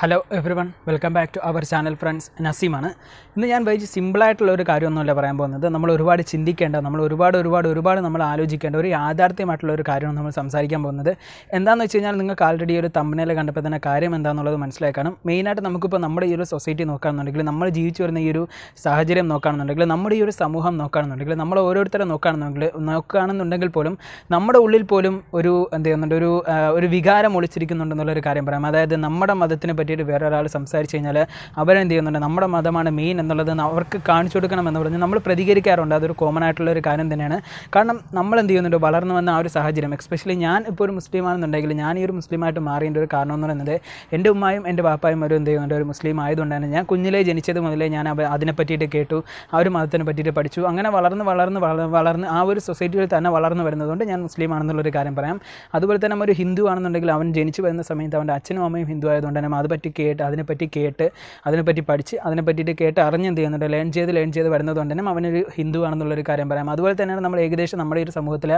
hello everyone welcome back to our channel friends നസീമാണ് ഇന്ന് ഞാൻ വൈകി സിമ്പിളായിട്ടുള്ള ഒരു കാര്യമൊന്നുമല്ല പറയാൻ പോകുന്നത് നമ്മൾ ഒരുപാട് ചിന്തിക്കേണ്ട നമ്മൾ ഒരുപാട് ഒരുപാട് ഒരുപാട് നമ്മൾ ആലോചിക്കേണ്ട ഒരു യാഥാർത്ഥ്യമായിട്ടുള്ള ഒരു കാര്യമാണ് നമ്മൾ സംസാരിക്കാൻ പോകുന്നത് എന്താണെന്ന് വെച്ച് കഴിഞ്ഞാൽ നിങ്ങൾക്ക് ആൾറെഡി ഒരു തമ്മിനെ കണ്ടപ്പോൾ തന്നെ കാര്യം എന്താണെന്നുള്ളത് മനസ്സിലാക്കാനും മെയിനായിട്ട് നമുക്കിപ്പോൾ നമ്മുടെ ഈ ഒരു സൊസൈറ്റി നോക്കുകയാണെന്നുണ്ടെങ്കിൽ നമ്മൾ ജീവിച്ചു വരുന്ന ഈ ഒരു സാഹചര്യം നോക്കുകയാണെന്നുണ്ടെങ്കിൽ നമ്മുടെ ഈ ഒരു സമൂഹം നോക്കുകയാണെന്നുണ്ടെങ്കിൽ നമ്മൾ ഓരോരുത്തരെ നോക്കുകയാണെന്നുണ്ടെങ്കിൽ നോക്കുകയാണെന്നുണ്ടെങ്കിൽ പോലും നമ്മുടെ ഉള്ളിൽ പോലും ഒരു എന്ത് ചെയ്യുന്നുണ്ട് ഒരു ഒരു വികാരം ഒളിച്ചിരിക്കുന്നുണ്ടെന്നുള്ളൊരു കാര്യം പറയാം അതായത് നമ്മുടെ മതത്തിനെ പറ്റിയിട്ട് വേറെ ഒരാൾ സംസാരിച്ച് കഴിഞ്ഞാൽ അവരെന്ത് ചെയ്യുന്നുണ്ട് നമ്മുടെ മതമാണ് മെയിൻ എന്നുള്ളത് അവർക്ക് കാണിച്ചു കൊടുക്കണം എന്ന് പറഞ്ഞ് നമ്മൾ പ്രതികരിക്കാറുണ്ട് അതൊരു കോമൺ ആയിട്ടുള്ള ഒരു കാര്യം തന്നെയാണ് കാരണം നമ്മൾ എന്ത് ചെയ്യുന്നുണ്ട് വളർന്നു വന്ന ആ ഒരു സാഹചര്യം എക്സ്പെഷ്യലി ഞാൻ ഇപ്പോൾ ഒരു ആണെന്നുണ്ടെങ്കിൽ ഞാൻ ഈ ഒരു മുസ്ലിമായിട്ട് മാറിയതിൻ്റെ ഒരു കാരണം എന്ന് പറയുന്നത് എൻ്റെ ഉമ്മായും എൻ്റെ പാപ്പായും ഒരു എന്ത് ചെയ്യുന്നുണ്ട് ഒരു മുസ്ലിം ആയതുകൊണ്ടാണ് ഞാൻ കുഞ്ഞിലെ ജനിച്ചത് മുതലേ ഞാൻ അതിനെ പറ്റിയിട്ട് കേട്ടു ആ ഒരു മതത്തിനെ പറ്റിയിട്ട് പഠിച്ചു അങ്ങനെ വളർന്ന് വളർന്ന് വളർന്ന് ആ ഒരു സൊസൈറ്റിയിൽ തന്നെ വളർന്നു വരുന്നതുകൊണ്ട് ഞാൻ മുസ്ലിം ആണെന്നുള്ളൊരു കാര്യം പറയാം അതുപോലെ തന്നെ ഒരു ഹിന്ദു ആണെന്നുണ്ടെങ്കിൽ അവൻ ജനിച്ചു വരുന്ന സമയത്ത് അവൻ്റെ അച്ഛനും അമ്മയും ഹിന്ദു ആയതുകൊണ്ട് തന്നെ അത് പറ്റി കേട്ട് അതിനെപ്പറ്റി കേട്ട് അതിനെപ്പറ്റി പഠിച്ച് അതിനെ പറ്റിയിട്ട് കേട്ട് അറിഞ്ഞ് എന്ത് ചെയ്യുന്നുണ്ട് ലേൺ ചെയ്ത് ലേൺ ചെയ്ത് വരുന്നതുകൊണ്ട് തന്നെ അവനൊരു ഹിന്ദു ആണെന്നുള്ളൊരു കാര്യം പറയാം അതുപോലെ തന്നെയാണ് നമ്മൾ ഏകദേശം നമ്മുടെ ഈ ഒരു സമൂഹത്തിൽ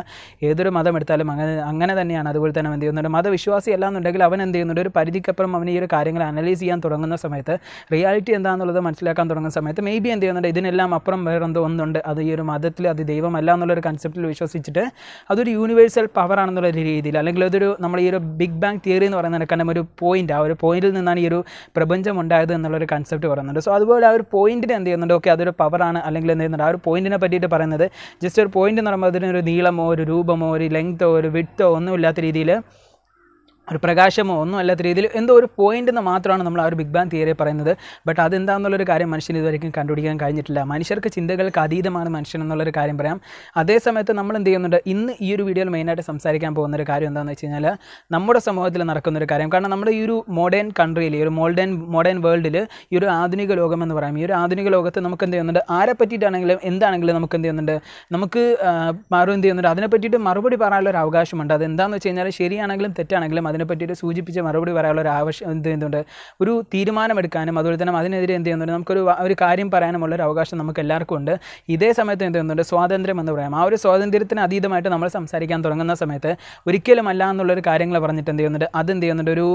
ഏതൊരു മതം എടുത്താലും അങ്ങനെ അങ്ങനെ തന്നെയാണ് അതുപോലെ തന്നെ എന്ത് ചെയ്യുന്നുണ്ട് മതവിശ്വാസി അല്ല എന്നുണ്ടെങ്കിൽ അവൻ എന്ത് ചെയ്യുന്നുണ്ട് ഒരു പരിധിക്കപ്പുറം അവൻ ഈ ഒരു കാര്യങ്ങൾ അനലൈസ് ചെയ്യാൻ തുടങ്ങുന്ന സമയത്ത് റിയാലിറ്റി എന്താണെന്നുള്ളത് മനസ്സിലാക്കാൻ തുടങ്ങുന്ന സമയത്ത് മേ ബി എന്ത് ചെയ്യുന്നുണ്ട് ഇതിനെല്ലാം അപ്പുറം വേറെ എന്തോ ഒന്നുണ്ട് അത് ഈ ഒരു മതത്തിൽ അത് ദൈവമല്ല എന്നുള്ളൊരു കൺസെപ്റ്റിൽ വിശ്വസിച്ചിട്ട് അതൊരു യൂണിവേഴ്സൽ പവർ ആണെന്നുള്ള രീതിയിൽ അല്ലെങ്കിൽ അതൊരു നമ്മൾ ഈ ഒരു ബിഗ് ബാങ് തിയറി എന്ന് പറയുന്ന കണ്ടം ഒരു പോയിന്റ് ആ ഒരു പോയിന്റിൽ നിന്ന് നിന്നാണ് ഈ ഒരു പ്രപഞ്ചം ഉണ്ടായത് എന്നുള്ളൊരു കൺസെപ്റ്റ് പറയുന്നുണ്ട് സോ അതുപോലെ ആ ഒരു പോയിന്റിന് എന്ത് ചെയ്യുന്നുണ്ട് ഓക്കെ അതൊരു പവറാണ് അല്ലെങ്കിൽ എന്ത് ചെയ്യുന്നുണ്ട് ആ ഒരു പോയിന്റിനെ പറ്റിയിട്ട് പറയുന്നത് ജസ്റ്റ് ഒരു പോയിന്റ് എന്ന് പറയുമ്പോൾ അതിനൊരു നീളമോ ഒരു രൂപമോ ഒരു ലെങ്തോ ഒരു വിട്ടോ ഒന്നുമില്ലാത്ത രീതിയിൽ ഒരു പ്രകാശമോ ഒന്നും അല്ലാത്ത രീതിയിൽ എന്തോ ഒരു പോയിന്റ് എന്ന് മാത്രമാണ് നമ്മൾ ആ ഒരു ബിഗ് ബാങ് തിയറി പറയുന്നത് ബട്ട് അതെന്താണെന്നുള്ളൊരു കാര്യം മനുഷ്യൻ ഇതുവരെയും കണ്ടുപിടിക്കാൻ കഴിഞ്ഞിട്ടില്ല മനുഷ്യർക്ക് ചിന്തകൾക്ക് അതീതമാണ് മനുഷ്യൻ എന്നുള്ളൊരു കാര്യം പറയാം അതേ സമയത്ത് നമ്മൾ എന്ത് ചെയ്യുന്നുണ്ട് ഇന്ന് ഈ ഒരു വീഡിയോയിൽ മെയിനായിട്ട് സംസാരിക്കാൻ പോകുന്ന ഒരു കാര്യം എന്താണെന്ന് വെച്ച് കഴിഞ്ഞാൽ നമ്മുടെ സമൂഹത്തിൽ നടക്കുന്ന ഒരു കാര്യം കാരണം നമ്മുടെ ഈ ഒരു മോഡേൺ കൺട്രിയിൽ ഈ ഒരു മോഡേൺ മോഡേൺ വേൾഡിൽ ഈ ഒരു ആധുനിക ലോകം എന്ന് പറയാം ഈ ഒരു ആധുനിക ലോകത്ത് നമുക്ക് എന്ത് ചെയ്യുന്നുണ്ട് ആരെ പറ്റിയിട്ടാണെങ്കിലും എന്താണെങ്കിലും നമുക്ക് എന്ത് ചെയ്യുന്നുണ്ട് നമുക്ക് മാറും എന്ത് ചെയ്യുന്നുണ്ട് അതിനെ പറ്റിയിട്ട് മറുപടി പറയാനുള്ള ഒരു അവകാശമുണ്ട് അത് എന്താണെന്ന് വെച്ച് കഴിഞ്ഞാൽ ശരിയാണെങ്കിലും തെറ്റാണെങ്കിലും അതിനെപ്പറ്റിയിട്ട് സൂചിപ്പിച്ച് മറുപടി പറയാനുള്ള ഒരു ആവശ്യം എന്ത് ചെയ്യുന്നുണ്ട് ഒരു തീരുമാനമെടുക്കാനും അതുപോലെ തന്നെ അതിനെതിരെ എന്ത് ചെയ്യുന്നുണ്ട് നമുക്കൊരു ഒരു കാര്യം പറയാനുമുള്ള ഒരു അവകാശം നമുക്ക് എല്ലാവർക്കും ഉണ്ട് ഇതേ സമയത്ത് എന്ത് ചെയ്യുന്നുണ്ട് സ്വാതന്ത്ര്യം എന്ന് പറയാം ആ ഒരു സ്വാതന്ത്ര്യത്തിന് അതീതമായിട്ട് നമ്മൾ സംസാരിക്കാൻ തുടങ്ങുന്ന സമയത്ത് ഒരിക്കലും അല്ല എന്നുള്ളൊരു കാര്യങ്ങൾ പറഞ്ഞിട്ട് എന്ത് ചെയ്യുന്നുണ്ട് അത് എന്ത് ചെയ്യുന്നുണ്ട് ഒരു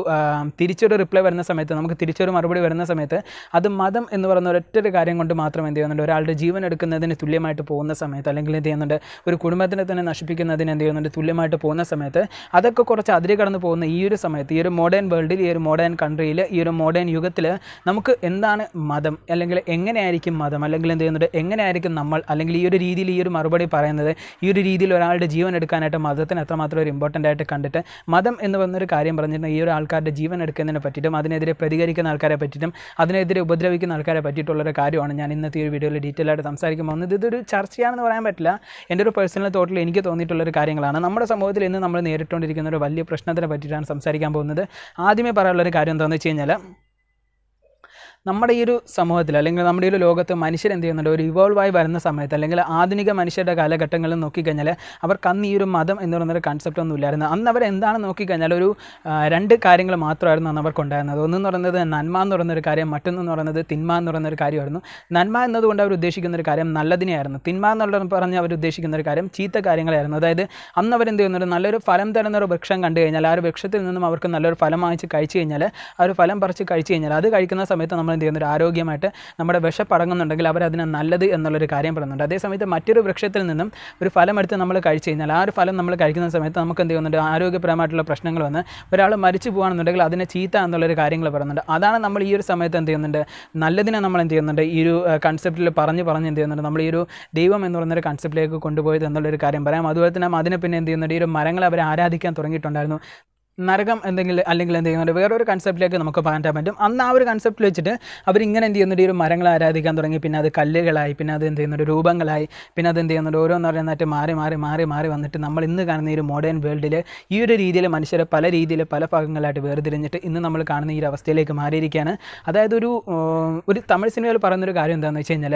തിരിച്ചൊരു റിപ്ലൈ വരുന്ന സമയത്ത് നമുക്ക് തിരിച്ചൊരു മറുപടി വരുന്ന സമയത്ത് അത് മതം എന്ന് പറയുന്ന ഒരൊറ്റൊരു കാര്യം കൊണ്ട് മാത്രം എന്ത് ചെയ്യുന്നുണ്ട് ഒരാളുടെ ജീവൻ എടുക്കുന്നതിന് തുല്യമായിട്ട് പോകുന്ന സമയത്ത് അല്ലെങ്കിൽ എന്ത് ചെയ്യുന്നുണ്ട് ഒരു കുടുംബത്തിനെ തന്നെ നശിപ്പിക്കുന്നതിന് എന്ത് ചെയ്യുന്നുണ്ട് തുല്യമായിട്ട് പോകുന്ന സമയത്ത് അതൊക്കെ കുറച്ച് അതിരി കടന്നു പോകുന്ന ഈ ഒരു സമയത്ത് ഈ ഒരു മോഡേൺ വേൾഡിൽ ഈ ഒരു മോഡേൺ കൺട്രിയിൽ ഈ ഒരു മോഡേൺ യുഗത്തിൽ നമുക്ക് എന്താണ് മതം അല്ലെങ്കിൽ എങ്ങനെയായിരിക്കും മതം അല്ലെങ്കിൽ എന്ത് ചെയ്യുന്നത് എങ്ങനെയായിരിക്കും നമ്മൾ അല്ലെങ്കിൽ ഈ ഒരു രീതിയിൽ ഈ ഒരു മറുപടി പറയുന്നത് ഈ ഒരു രീതിയിൽ ഒരാളുടെ ജീവൻ എടുക്കാനായിട്ട് മതത്തിന് എത്രമാത്രം ഒരു ഇമ്പോർട്ടൻ്റ് ആയിട്ട് കണ്ടിട്ട് മതം എന്ന് പറഞ്ഞൊരു കാര്യം പറഞ്ഞിരുന്ന ഈ ഒരു ആൾക്കാരുടെ ജീവൻ എടുക്കുന്നതിനെ പറ്റിയിട്ടും അതിനെതിരെ പ്രതികരിക്കുന്ന ആൾക്കാരെ പറ്റിയിട്ടും അതിനെതിരെ ഉപദ്രവിക്കുന്ന ആൾക്കാരെ പറ്റിയിട്ടുള്ളൊരു കാര്യമാണ് ഞാൻ ഇന്നത്തെ ഒരു വീഡിയോയിൽ ഡീറ്റെയിൽ ആയിട്ട് സംസാരിക്കാൻ വന്നത് ഇതൊരു ചർച്ചയാണെന്ന് പറയാൻ പറ്റില്ല എൻ്റെ ഒരു പേഴ്സണൽ തോട്ടിൽ എനിക്ക് തോന്നിയിട്ടുള്ളൊരു കാര്യങ്ങളാണ് നമ്മുടെ സമൂഹത്തിൽ ഇന്ന് നമ്മൾ നേരിട്ടുകൊണ്ടിരിക്കുന്ന ഒരു വലിയ പ്രശ്നത്തിനെ പറ്റിയിട്ടാണ് സംസാരിക്കാൻ പോകുന്നത് ആദ്യമേ പറയാനുള്ളൊരു കാര്യം എന്താണെന്ന് വെച്ച് കഴിഞ്ഞാൽ നമ്മുടെ ഈ ഒരു സമൂഹത്തിൽ അല്ലെങ്കിൽ നമ്മുടെ ഈ ഒരു ലോകത്ത് മനുഷ്യർ എന്ത് ചെയ്യുന്നുണ്ട് ഒരു ഇവോൾവ് ആയി വരുന്ന സമയത്ത് അല്ലെങ്കിൽ ആധുനിക മനുഷ്യരുടെ കാലഘട്ടങ്ങളിൽ നോക്കിക്കഴിഞ്ഞാൽ അവർക്ക് അന്ന് ഈ ഒരു മതം എന്ന് പറയുന്നൊരു കൺസെപ്റ്റ് ഒന്നും ഇല്ലായിരുന്നു അന്ന് അവർ എന്താണ് നോക്കിക്കഴിഞ്ഞാൽ ഒരു രണ്ട് കാര്യങ്ങൾ മാത്രമായിരുന്നു അന്ന് അവർക്കുണ്ടായിരുന്നത് ഒന്നെന്ന് പറയുന്നത് നന്മ എന്ന് പറയുന്നൊരു കാര്യം മറ്റൊന്നെന്ന് പറയുന്നത് തിന്മ എന്ന് പറയുന്നൊരു കാര്യമായിരുന്നു നന്മ എന്നതുകൊണ്ട് അവർ ഉദ്ദേശിക്കുന്ന ഒരു കാര്യം നല്ലതിനെയായിരുന്നു തിന്മ എന്നുള്ള പറഞ്ഞ് അവർ ഉദ്ദേശിക്കുന്ന ഒരു കാര്യം ചീത്ത കാര്യങ്ങളായിരുന്നു അതായത് അന്ന് എന്ത് ചെയ്യുന്നുണ്ട് നല്ലൊരു ഫലം തരുന്ന ഒരു വൃക്ഷം കണ്ടു കഴിഞ്ഞാൽ ആ ഒരു വൃക്ഷത്തിൽ നിന്നും അവർക്ക് നല്ലൊരു ഫലം വാങ്ങിച്ച് കഴിച്ചു കഴിഞ്ഞാൽ ആ ഒരു ഫലം പറിച്ച് കഴിച്ചു കഴിഞ്ഞാൽ അത് കഴിക്കുന്ന സമയത്ത് നമ്മൾ നമ്മൾ എന്ത് ചെയ്യുന്ന ഒരു ആരോഗ്യമായിട്ട് നമ്മുടെ വിഷപ്പടങ്ങുന്നുണ്ടെങ്കിൽ അവരതിനെ നല്ലത് എന്നുള്ളൊരു കാര്യം പറയുന്നുണ്ട് അതേസമയത്ത് മറ്റൊരു വൃക്ഷത്തിൽ നിന്നും ഒരു ഫലം എടുത്ത് നമ്മൾ കഴിച്ചു കഴിഞ്ഞാൽ ആ ഒരു ഫലം നമ്മൾ കഴിക്കുന്ന സമയത്ത് നമുക്ക് എന്ത് ചെയ്യുന്നുണ്ട് ആരോഗ്യപരമായിട്ടുള്ള പ്രശ്നങ്ങൾ വന്ന് ഒരാൾ മരിച്ചു പോകുകയാണെന്നുണ്ടെങ്കിൽ അതിനെ ചീത്ത എന്നുള്ളൊരു കാര്യങ്ങൾ പറയുന്നുണ്ട് അതാണ് നമ്മൾ ഈ ഒരു സമയത്ത് എന്ത് ചെയ്യുന്നുണ്ട് നല്ലതിനെ നമ്മൾ എന്ത് ചെയ്യുന്നുണ്ട് ഈ ഒരു കൺസെപ്റ്റിൽ പറഞ്ഞ് പറഞ്ഞ് എന്ത് ചെയ്യുന്നുണ്ട് നമ്മൾ ഈ ഒരു ദൈവം എന്ന് പറയുന്നൊരു കൺസെപ്റ്റിലേക്ക് കൊണ്ടുപോയത് എന്നുള്ളൊരു കാര്യം പറയാം അതുപോലെ തന്നെ അതിനെ പിന്നെ എന്ത് ചെയ്യുന്നുണ്ട് ഈ ഒരു മരങ്ങൾ അവർ ആരാധിക്കാൻ തുടങ്ങിയിട്ടുണ്ടായിരുന്നു നരകം എന്തെങ്കിലും അല്ലെങ്കിൽ എന്തെങ്കിലും ചെയ്യുന്നുണ്ട് വേറൊരു കൺസെപ്റ്റിലേക്ക് നമുക്ക് മാറ്റാൻ പറ്റും അന്ന് ആ ഒരു കൺസെപ്റ്റിൽ വെച്ചിട്ട് അവരിങ്ങനെ എന്ത് ചെയ്യുന്നുണ്ട് ഈ ഒരു മരങ്ങളെ ആരാധിക്കാൻ തുടങ്ങി പിന്നെ അത് കല്ലുകളായി പിന്നെ അത് എന്ത് ചെയ്യുന്നുണ്ട് രൂപങ്ങളായി പിന്നെ അത് എന്ത് ചെയ്യുന്നുണ്ട് ഓരോന്ന് പറയുന്നതായിട്ട് മാറി മാറി മാറി മാറി വന്നിട്ട് നമ്മൾ ഇന്ന് കാണുന്ന ഈ ഒരു മോഡേൺ വേൾഡിൽ ഈ ഒരു രീതിയിൽ മനുഷ്യരെ പല രീതിയിൽ പല ഭാഗങ്ങളായിട്ട് വേർതിരിഞ്ഞിട്ട് ഇന്ന് നമ്മൾ കാണുന്ന ഈ ഒരു അവസ്ഥയിലേക്ക് മാറിയിരിക്കുകയാണ് അതായത് ഒരു ഒരു തമിഴ് സിനിമയിൽ പറയുന്നൊരു കാര്യം എന്താണെന്ന് വെച്ച് കഴിഞ്ഞാൽ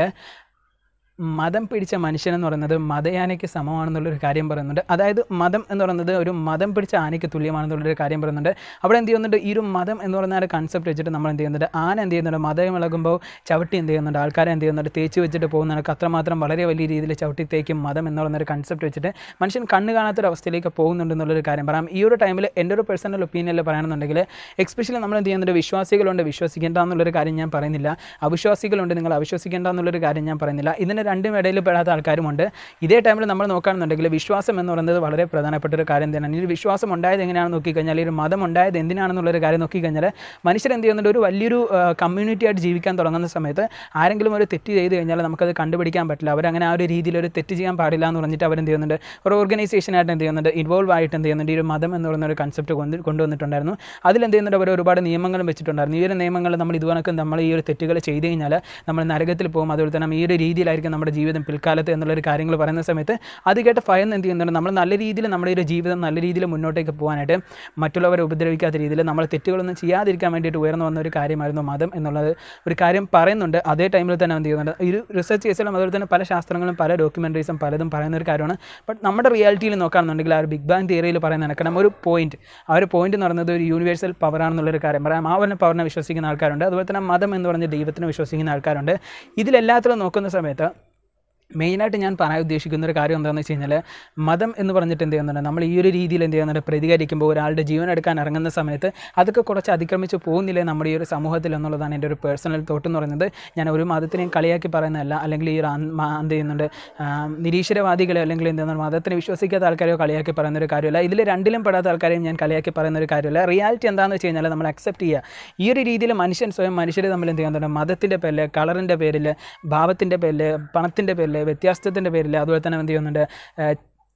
മതം പിടിച്ച മനുഷ്യൻ എന്ന് പറയുന്നത് മതയാനയ്ക്ക് സമമാണെന്നുള്ളൊരു കാര്യം പറയുന്നുണ്ട് അതായത് മതം എന്ന് പറയുന്നത് ഒരു മതം പിടിച്ച ആനയ്ക്ക് തുല്യമാണെന്നുള്ളൊരു കാര്യം പറയുന്നുണ്ട് അവിടെ എന്ത് ചെയ്യുന്നുണ്ട് ഈ ഒരു മതം എന്ന് പറയുന്ന ഒരു കൺസെപ്റ്റ് വെച്ചിട്ട് നമ്മൾ എന്ത് ചെയ്യുന്നുണ്ട് ആന എന്ത് ചെയ്യുന്നുണ്ട് മതം ഇളകുമ്പോൾ ചവിട്ടി എന്ത് ചെയ്യുന്നുണ്ട് ആൾക്കാരെ എന്ത് ചെയ്യുന്നുണ്ട് തേച്ച് വെച്ചിട്ട് പോകുന്നുണ്ട് അത്രമാത്രം വളരെ വലിയ രീതിയിൽ ചവിട്ടി തേക്കും മതം എന്ന് പറയുന്ന ഒരു കൺസെപ്റ്റ് വെച്ചിട്ട് മനുഷ്യൻ കണ്ണ് കാണാത്തൊരവസ്ഥയിലേക്ക് പോകുന്നുണ്ടെന്നുള്ളൊരു കാര്യം പറയാം ഈ ഒരു ടൈമിൽ എൻ്റെ ഒരു പേഴ്സണൽ ഒപ്പീനിയനിൽ പറയുകയാണെന്നുണ്ടെങ്കിൽ എക്സ്പെഷ്യലി നമ്മൾ എന്ത് ചെയ്യുന്നുണ്ട് വിശ്വാസികളുണ്ട് വിശ്വസിക്കേണ്ട എന്നുള്ളൊരു കാര്യം ഞാൻ പറയുന്നില്ല അവിശ്വാസികളുണ്ട് നിങ്ങൾ അവിശ്വസിക്കേണ്ട എന്നുള്ളൊരു കാര്യം ഞാൻ പറയുന്നില്ല ഇതിന് രണ്ടും ഇടയിൽ പെടാത്ത ആൾക്കാരുമുണ്ട് ഇതേ ടൈമിൽ നമ്മൾ നോക്കുകയാണെന്നുണ്ടെങ്കിൽ വിശ്വാസം എന്ന് പറയുന്നത് വളരെ പ്രധാനപ്പെട്ട ഒരു കാര്യം തന്നെയാണ് ഈ വിശ്വാസം ഉണ്ടായത് എങ്ങനെയാണെന്ന് നോക്കിക്കഴിഞ്ഞാൽ ഒരു മതം ഉണ്ടായത് എന്തിനാണെന്നുള്ളൊരു കാര്യം നോക്കിക്കഴിഞ്ഞാൽ മനുഷ്യർ എന്ത് ചെയ്യുന്നുണ്ട് ഒരു വലിയൊരു കമ്മ്യൂണിറ്റി ആയിട്ട് ജീവിക്കാൻ തുടങ്ങുന്ന സമയത്ത് ആരെങ്കിലും ഒരു തെറ്റ് ചെയ്ത് കഴിഞ്ഞാൽ നമുക്കത് കണ്ടുപിടിക്കാൻ പറ്റില്ല അവരങ്ങനെ ആ ഒരു രീതിയിൽ ഒരു തെറ്റ് ചെയ്യാൻ പാടില്ല എന്ന് പറഞ്ഞിട്ട് അവരെന്ത് ചെയ്യുന്നുണ്ട് ഒരു ഓർഗനൈസേഷനായിട്ട് എന്ത് ചെയ്യുന്നുണ്ട് ഇൻവോൾവ് ആയിട്ട് എന്ത് ചെയ്യുന്നുണ്ട് ഈ ഒരു മതം എന്ന് പറയുന്ന ഒരു കൺസെപ്റ്റ് കൊണ്ട് കൊണ്ടുവന്നിട്ടുണ്ടായിരുന്നു അതിലെന്ത് ചെയ്യുന്നുണ്ട് അവർ ഒരുപാട് നിയമങ്ങളും വെച്ചിട്ടുണ്ടായിരുന്നു ഈ ഒരു നിയമങ്ങൾ നമ്മൾ ഇതുപോലെ നമ്മൾ ഈ ഒരു തെറ്റുകൾ ചെയ്ത് കഴിഞ്ഞാൽ നമ്മൾ നരകത്തിൽ പോകും അതുപോലെ തന്നെ ഈ ഒരു രീതിയിലായിരിക്കും നമ്മുടെ ജീവിതം പിൽക്കാലത്ത് എന്നുള്ളൊരു കാര്യങ്ങൾ പറയുന്ന സമയത്ത് അത് കേട്ട് ഭയന്ന് എന്ത് ചെയ്യുന്നുണ്ട് നമ്മൾ നല്ല രീതിയിൽ നമ്മുടെ ഒരു ജീവിതം നല്ല രീതിയിൽ മുന്നോട്ടേക്ക് പോകാനായിട്ട് മറ്റുള്ളവരെ ഉപദ്രവിക്കാത്ത രീതിയിൽ നമ്മൾ തെറ്റുകളൊന്നും ചെയ്യാതിരിക്കാൻ വേണ്ടിയിട്ട് ഉയർന്നു വന്ന ഒരു കാര്യമായിരുന്നു മതം എന്നുള്ളത് ഒരു കാര്യം പറയുന്നുണ്ട് അതേ ടൈമിൽ തന്നെ എന്ത് ചെയ്യുന്നുണ്ട് ഒരു റിസർച്ച് കേസിലും അതുപോലെ തന്നെ പല ശാസ്ത്രങ്ങളും പല ഡോക്യുമെൻ്ററീസും പലതും പറയുന്ന ഒരു കാര്യമാണ് ബട്ട് നമ്മുടെ റിയാലിറ്റിയിൽ നോക്കുകയാണെന്നുണ്ടെങ്കിൽ ആ ഒരു ബിഗ് ബാങ് തിയറിയിൽ പറയുന്ന നടക്കണം ഒരു പോയിന്റ് ആ ഒരു പോയിന്റ് എന്ന് പറയുന്നത് ഒരു യൂണിവേഴ്സൽ പവറാണെന്നുള്ളൊരു കാര്യം പറയാം ആ ഒരു പവറിനെ വിശ്വസിക്കുന്ന ആൾക്കാരുണ്ട് അതുപോലെ തന്നെ മതം എന്ന് പറഞ്ഞ ദൈവത്തിനെ വിശ്വസിക്കുന്ന ആൾക്കാരുണ്ട് ഇതിലെല്ലാത്തിലും നോക്കുന്ന സമയത്ത് മെയിനായിട്ട് ഞാൻ പറയാൻ ഉദ്ദേശിക്കുന്ന ഒരു കാര്യം എന്താണെന്ന് വെച്ച് കഴിഞ്ഞാൽ മതം എന്ന് പറഞ്ഞിട്ട് എന്ത് ചെയ്യുന്നുണ്ട് നമ്മൾ ഈ ഒരു രീതിയിൽ എന്ത് ചെയ്യുന്നുണ്ട് പ്രതികരിക്കുമ്പോൾ ഒരാളുടെ ജീവൻ എടുക്കാൻ ഇറങ്ങുന്ന സമയത്ത് അതൊക്കെ കുറച്ച് അതിക്രമിച്ച് പോകുന്നില്ലേ നമ്മുടെ ഈ ഒരു സമൂഹത്തിൽ എന്നുള്ളതാണ് എൻ്റെ ഒരു പേഴ്സണൽ തോട്ട് എന്ന് പറയുന്നത് ഞാൻ ഒരു മതത്തിനെയും കളിയാക്കി പറയുന്നതല്ല അല്ലെങ്കിൽ ഈ ഒരു എന്ത് ചെയ്യുന്നുണ്ട് നിരീശ്വരവാദികളെ അല്ലെങ്കിൽ എന്ത് ചെയ്യുന്നുണ്ട് മതത്തിനെ വിശ്വസിക്കാത്ത ആൾക്കാരെയോ കളിയാക്കി പറയുന്ന ഒരു കാര്യമല്ല ഇതിൽ രണ്ടിലും പെടാത്ത ആൾക്കാരെയും ഞാൻ കളിയാക്കി പറയുന്ന ഒരു കാര്യമല്ല റിയാലിറ്റി എന്താണെന്ന് വെച്ച് കഴിഞ്ഞാൽ നമ്മൾ അക്സെപ്റ്റ് ചെയ്യുക ഈ ഒരു രീതിയിൽ മനുഷ്യൻ സ്വയം മനുഷ്യർ തമ്മിൽ എന്ത് ചെയ്യുന്നുണ്ട് മതത്തിൻ്റെ പേരിൽ കളറിൻ്റെ പേരിൽ ഭാവത്തിൻ്റെ പേരിൽ പണത്തിൻ്റെ പേരിൽ വ്യത്യാസത്തിൻ്റെ പേരിൽ അതുപോലെ തന്നെ എന്ത് ചെയ്യുന്നുണ്ട്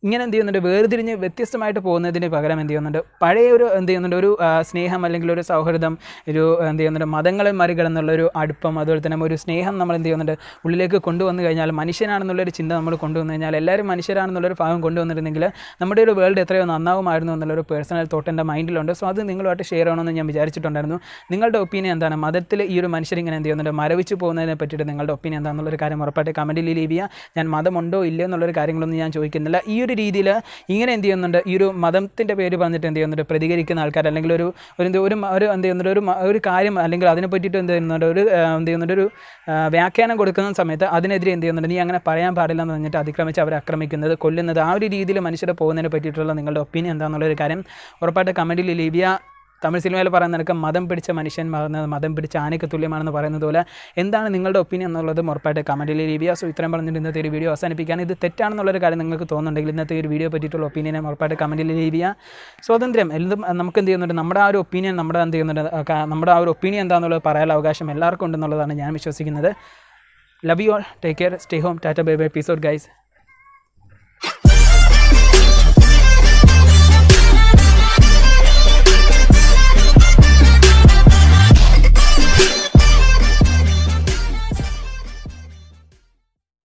ഇങ്ങനെ എന്ത് ചെയ്യുന്നുണ്ട് വേർതിരിഞ്ഞ് വ്യത്യസ്തമായിട്ട് പോകുന്നതിന് പകരം എന്ത് ചെയ്യുന്നുണ്ട് പഴയ ഒരു എന്ത് ചെയ്യുന്നുണ്ട് ഒരു സ്നേഹം അല്ലെങ്കിൽ ഒരു സൗഹൃദം ഒരു എന്ത് ചെയ്യുന്നുണ്ട് മതങ്ങളെ മറികടന്നുള്ള ഒരു അടുപ്പം അതുപോലെ തന്നെ ഒരു സ്നേഹം നമ്മൾ എന്ത് ചെയ്യുന്നുണ്ട് ഉള്ളിലേക്ക് കൊണ്ടുവന്നു കഴിഞ്ഞാൽ മനുഷ്യനാണെന്നുള്ളൊരു ചിന്ത നമ്മൾ കൊണ്ടുവന്നു കഴിഞ്ഞാൽ എല്ലാവരും മനുഷ്യരാണെന്നുള്ളൊരു ഭാഗം കൊണ്ടുവന്നിരുന്നെങ്കിൽ നമ്മുടെ ഒരു വേൾഡ് എത്രയോ നന്നാവുമായിരുന്നു എന്നുള്ളൊരു പേഴ്സണൽ തോട്ട് എൻ്റെ മൈൻഡിലുണ്ട് സോ അത് നിങ്ങളുമായിട്ട് ഷെയർ ചെയ്യണമെന്ന് ഞാൻ വിചാരിച്ചിട്ടുണ്ടായിരുന്നു നിങ്ങളുടെ ഒപ്പീനിയൻ എന്താണ് മതത്തിൽ ഈ ഒരു ഇങ്ങനെ എന്ത് ചെയ്യുന്നുണ്ട് മരവിച്ച് പോകുന്നതിനെ പറ്റിയിട്ട് നിങ്ങളുടെ ഒപ്പീനിയൻ എന്താണെന്നുള്ളൊരു കാര്യം ഉറപ്പായിട്ട് കമൻറ്റിൽ ലീവ് ചെയ്യുക ഞാൻ മതമുണ്ടോ ഇല്ലയോ എന്നുള്ളൊരു കാര്യങ്ങളൊന്നും ഞാൻ ചോദിക്കുന്നില്ല ഈ ഒരു രീതിയിൽ ഇങ്ങനെ എന്ത് ചെയ്യുന്നുണ്ട് ഈ ഒരു മതത്തിൻ്റെ പേര് പറഞ്ഞിട്ട് എന്ത് ചെയ്യുന്നുണ്ട് പ്രതികരിക്കുന്ന ആൾക്കാർ അല്ലെങ്കിൽ ഒരു ഒരു ഒരു ഒരു എന്ത് ചെയ്യുന്നുണ്ട് ഒരു ഒരു കാര്യം അല്ലെങ്കിൽ അതിനെ പറ്റിയിട്ട് എന്ത് ചെയ്യുന്നുണ്ട് ഒരു എന്ത് ചെയ്യുന്നുണ്ട് ഒരു വ്യാഖ്യാനം കൊടുക്കുന്ന സമയത്ത് അതിനെതിരെ എന്ത് ചെയ്യുന്നുണ്ട് നീ അങ്ങനെ പറയാൻ പാടില്ല എന്ന് പറഞ്ഞിട്ട് അതിക്രമിച്ച് അവരെ ആക്രമിക്കുന്നത് കൊല്ലുന്നത് ആ ഒരു രീതിയിൽ മനുഷ്യരെ പോകുന്നതിനെ പറ്റിയിട്ടുള്ള നിങ്ങളുടെ ഒപ്പീനിയൻ എന്താണെന്നുള്ളൊരു കാര്യം ഉറപ്പായിട്ട് കമൻറ്റിൽ ലീവിയ തമിഴ് സിനിമയിൽ പറയുന്ന നിനക്ക് മതം പിടിച്ച മനുഷ്യൻ മറന്നത് മതം പിടിച്ച ആനയ്ക്ക് തുല്യമാണെന്ന് പറയുന്നത് പോലെ എന്താണ് നിങ്ങളുടെ ഒപ്പീനിയൻ എന്നുള്ളത് ഉറപ്പായിട്ട് കമൻറ്റിൽ രീതിയാ സോ ഇത്രയും പറഞ്ഞിട്ട് ഇന്നത്തെ ഒരു വീഡിയോ അവസാനിപ്പിക്കാൻ ഇത് തെറ്റാണെന്നുള്ളൊരു കാര്യം നിങ്ങൾക്ക് തോന്നുന്നുണ്ടെങ്കിൽ ഇന്നത്തെ ഒരു വീഡിയോ പറ്റിയിട്ടുള്ള ഒപ്പീനിയൻ ഉറപ്പായിട്ട് കമൻറ്റിൽ രീതിയാ സ്വാതന്ത്ര്യം എന്തും നമുക്ക് എന്ത് ചെയ്യുന്നുണ്ട് നമ്മുടെ ആ ഒരു ഒപ്പീനിയൻ നമ്മുടെ എന്ത് ചെയ്യുന്നുണ്ട് നമ്മുടെ ആ ഒരു ഒപ്പീനിയൻ എന്താണെന്നുള്ളത് പറയാനുള്ള അവകാശം എല്ലാവർക്കും ഉണ്ടെന്നുള്ളതാണ് ഞാൻ വിശ്വസിക്കുന്നത് love you all take care stay home tata bye bye episode guys